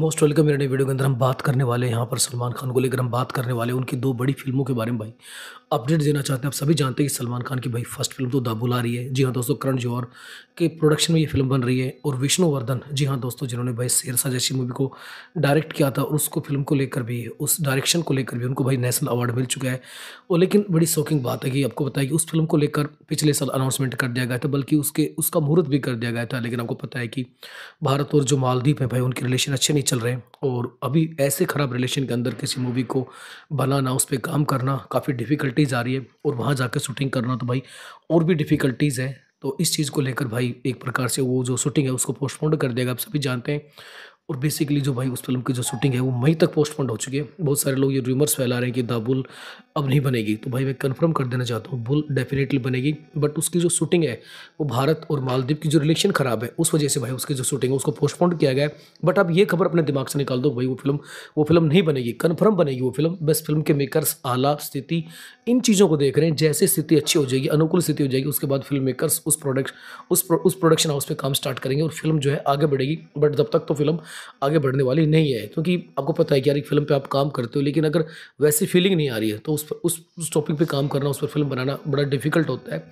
most welcome मेरे video के अंदर हम बात करने वाले हैं यहाँ पर सलमान खान को लेकर हम बात करने वाले हैं उनकी दो बड़ी फिल्मों के बारे में भाई अपडेट देना चाहते हैं आप सभी जानते हैं कि सलमान खान की भाई फर्स्ट फिल्म तो दाबुल आ रही है जी हाँ दोस्तों करण जौहर के प्रोडक्शन में ये फिल्म बन रही है और विष्णुवर्धन जी हाँ दोस्तों जिन्होंने भाई शेरसा जैसी मूवी को डायरेक्ट किया था और उसको फिल्म को लेकर भी उस डायरेक्शन को लेकर भी उनको भाई नेशनल अवार्ड मिल चुका है और लेकिन बड़ी शौकिंग बात है कि आपको बताया कि उस फिल्म को लेकर पिछले साल अनाउंसमेंट कर दिया गया था बल्कि उसके उसका मुहूर्त भी कर दिया गया था लेकिन आपको पता है कि भारत और जो मालदीप है भाई उनकी रिलेशन अच्छे नहीं चल रहे हैं और अभी ऐसे ख़राब रिलेशन के अंदर किसी मूवी को बनाना उस पर काम करना काफ़ी डिफ़िकल्टीज़ आ रही है और वहाँ जाकर शूटिंग करना तो भाई और भी डिफ़िकल्टीज़ है तो इस चीज़ को लेकर भाई एक प्रकार से वो जो शूटिंग है उसको पोस्टपोन कर देगा आप सभी जानते हैं और बेसिकली जो भाई उस फिल्म की जो शूटिंग है वो मई तक पोस्टपोन हो चुकी है बहुत सारे लोग ये रूमर्स फैला रहे हैं कि द बुल अब नहीं बनेगी तो भाई मैं कंफर्म कर देना चाहता हूँ बुल डेफिनेटली बनेगी बट उसकी जो शूटिंग है वो भारत और मालदीव की जो रिलेशन ख़राब है उस वजह से भाई उसकी जो शूटिंग है उसको पोस्टपोन किया गया है बट आप ये खबर अपने दिमाग से निकाल दो भाई वो फिल्म वो फिल्म नहीं बनेगी कन्फर्म बनेगी वो फिल्म बस फिल्म के मेकर्स आला स्थिति इन चीज़ों को देख रहे हैं जैसे स्थिति अच्छी हो जाएगी अनुकूल स्थिति हो जाएगी उसके बाद फिल्म मेकर्स उस प्रोडक्ट उस उस प्रोडक्शन हाउस पर काम स्टार्ट करेंगे और फिल्म जो है आगे बढ़ेगी बट जब तक तो फिल्म आगे बढ़ने वाली नहीं है क्योंकि आपको पता है कि यार एक फिल्म पे आप काम करते हो लेकिन अगर वैसी फीलिंग नहीं आ रही है तो उस पर उस उस टॉपिक पे काम करना उस पर फिल्म बनाना बड़ा डिफिकल्ट होता है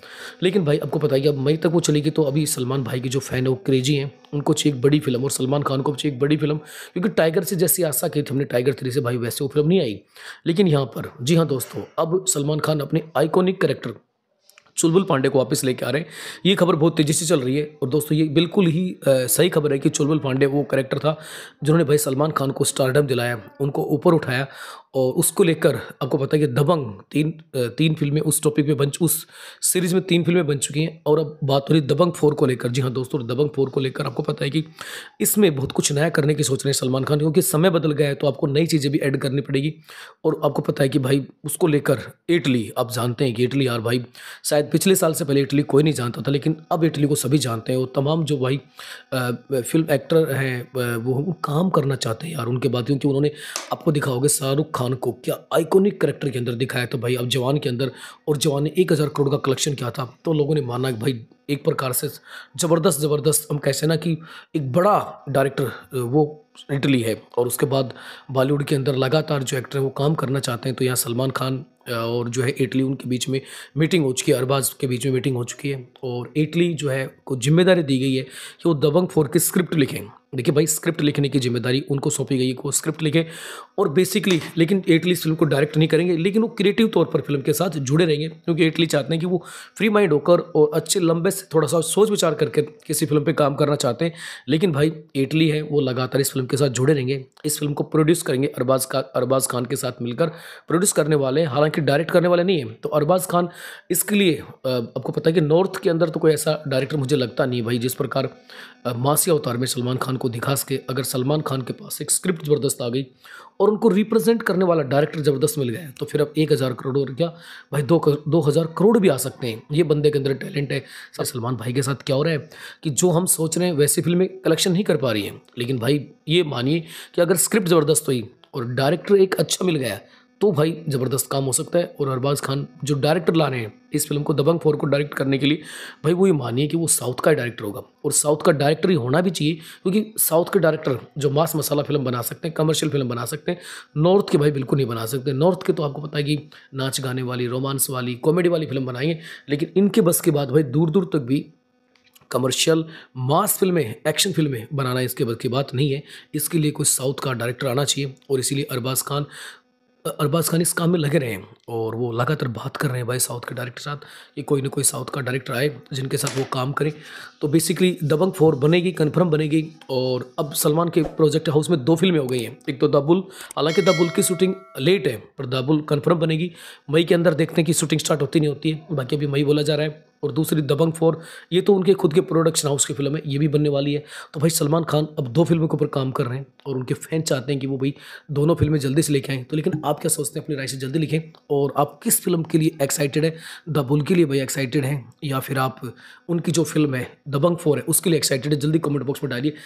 लेकिन भाई आपको पता है कि अब मई तक वो चलेगी तो अभी सलमान भाई के जो फ़ैन है वो क्रेजी हैं उनको चाहिए एक बड़ी फिल्म और सलमान खान को चाहिए एक बड़ी फिल्म क्योंकि टाइगर से जैसी आशा की थी हमने टाइगर थ्री से भाई वैसे वो फिल्म नहीं आई लेकिन यहाँ पर जी हाँ दोस्तों अब सलमान खान अपने आइकॉनिक करेक्टर चुलबुल पांडे को वापस लेके आ रहे हैं ये खबर बहुत तेज़ी से चल रही है और दोस्तों ये बिल्कुल ही सही खबर है कि चुलबुल पांडे वो करेक्टर था जिन्होंने भाई सलमान खान को स्टारडम दिलाया उनको ऊपर उठाया और उसको लेकर आपको पता है कि दबंग तीन तीन फिल्में उस टॉपिक पे बन उस सीरीज़ में तीन फिल्में बन चुकी हैं और अब बात हो रही है दबंग फोर को लेकर जी हाँ दोस्तों दबंग फोर को लेकर आपको पता है कि इसमें बहुत कुछ नया करने की सोच रहे हैं सलमान खान क्योंकि समय बदल गया है तो आपको नई चीज़ें भी ऐड करनी पड़ेगी और आपको पता है कि भाई उसको लेकर इटली आप जानते हैं कि इटली यार भाई शायद पिछले साल से पहले इटली कोई नहीं जानता था लेकिन अब इटली को सभी जानते हैं और तमाम जो भाई फिल्म एक्टर हैं वो काम करना चाहते हैं यार उनके बाद क्योंकि उन्होंने आपको दिखाओगे शाहरुख खान खान को क्या आइकॉनिक करेक्टर के अंदर दिखाया तो भाई अब जवान के अंदर और जवान ने एक हज़ार करोड़ का कलेक्शन किया था तो लोगों ने माना कि भाई एक प्रकार से ज़बरदस्त ज़बरदस्त हम कैसे ना कि एक बड़ा डायरेक्टर वो इटली है और उसके बाद बॉलीवुड के अंदर लगातार जो एक्टर हैं वो काम करना चाहते हैं तो यहाँ सलमान खान और जो है इटली उनके बीच में मीटिंग हो चुकी है अरबाज के बीच में मीटिंग हो चुकी है और इटली जो है को जिम्मेदारी दी गई है कि वो दबंग फोर की स्क्रिप्ट लिखें देखिए भाई स्क्रिप्ट लिखने की जिम्मेदारी उनको सौंपी गई है वो स्क्रिप्ट लिखें और बेसिकली लेकिन एटली फिल्म को डायरेक्ट नहीं करेंगे लेकिन वो क्रिएटिव तौर पर फिल्म के साथ जुड़े रहेंगे क्योंकि एटली चाहते हैं कि वो फ्री माइंड होकर और अच्छे लंबे से थोड़ा सा सोच विचार करके किसी फिल्म पर काम करना चाहते हैं लेकिन भाई एटली है वो लगातार इस फिल्म के साथ जुड़े रहेंगे इस फिल्म को प्रोड्यूस करेंगे अरबाज का अरबाज खान के साथ मिलकर प्रोड्यूस करने वाले हैं हालांकि डायरेक्ट करने वाले नहीं है तो अरबाज खान इसके लिए आपको पता है कि नॉर्थ के अंदर तो कोई ऐसा डायरेक्टर मुझे लगता नहीं भाई जिस प्रकार मासिया अवतार में सलमान खान को आपको दिखा सके अगर सलमान खान के पास एक स्क्रिप्ट ज़बरदस्त आ गई और उनको रिप्रेजेंट करने वाला डायरेक्टर ज़बरदस्त मिल गया तो फिर अब एक हज़ार करोड़ और क्या भाई दो कर, दो हज़ार करोड़ भी आ सकते हैं ये बंदे के अंदर टैलेंट है सलमान भाई के साथ क्या हो रहा है कि जो हम सोच रहे हैं वैसी फिल्में कलेक्शन नहीं कर पा रही हैं लेकिन भाई ये मानिए कि अगर स्क्रिप्ट ज़बरदस्त हुई और डायरेक्टर एक अच्छा मिल गया तो भाई ज़बरदस्त काम हो सकता है और अरबाज खान जो डायरेक्टर ला रहे हैं इस फिल्म को दबंग फोर को डायरेक्ट करने के लिए भाई वो ये मानिए कि वो साउथ का डायरेक्टर होगा और साउथ का डायरेक्टर ही होना भी चाहिए क्योंकि साउथ के डायरेक्टर जो मास मसाला फिल्म बना सकते हैं कमर्शियल फिल्म बना सकते हैं नॉर्थ के भाई बिल्कुल नहीं बना सकते नॉर्थ के तो आपको पता है कि नाच गाने वाली रोमांस वाली कॉमेडी वाली फिल्म बनाई है लेकिन इनके बस के बाद भाई दूर दूर तक भी कमर्शियल मास फिल्में एक्शन फिल्में बनाना इसके बस की बात नहीं है इसके लिए कोई साउथ का डायरेक्टर आना चाहिए और इसीलिए अरबाज खान अरबाज खान इस काम में लगे रहे हैं और वो लगातार बात कर रहे हैं भाई साउथ के डायरेक्टर साथ कि कोई ना कोई साउथ का डायरेक्टर आए जिनके साथ वो काम करें तो बेसिकली दबंग फोर बनेगी कन्फर्म बनेगी और अब सलमान के प्रोजेक्ट हाउस में दो फिल्में हो गई हैं एक तो दबुल हालांकि दबुल की शूटिंग लेट है पर दबुल कन्फर्म बनेगी मई के अंदर देखते हैं कि शूटिंग स्टार्ट होती नहीं होती है बाकी अभी मई बोला जा रहा है और दूसरी दबंग फोर ये तो उनके खुद के प्रोडक्शन हाउस की फिल्म है ये भी बनने वाली है तो भाई सलमान खान अब दो फिल्मों के ऊपर काम कर रहे हैं और उनके फैन चाहते हैं कि वो भाई दोनों फिल्में जल्दी से लेके आएँ तो लेकिन आप क्या सोचते हैं अपनी राय से जल्दी लिखें और आप किस फिल्म के लिए एक्साइटेड है द बुल के लिए भाई एक्साइटेड हैं या फिर आप उनकी जो फिल्म है दबंग फोर है उसके लिए एक्साइटेड है जल्दी कमेंट बॉक्स में डालिए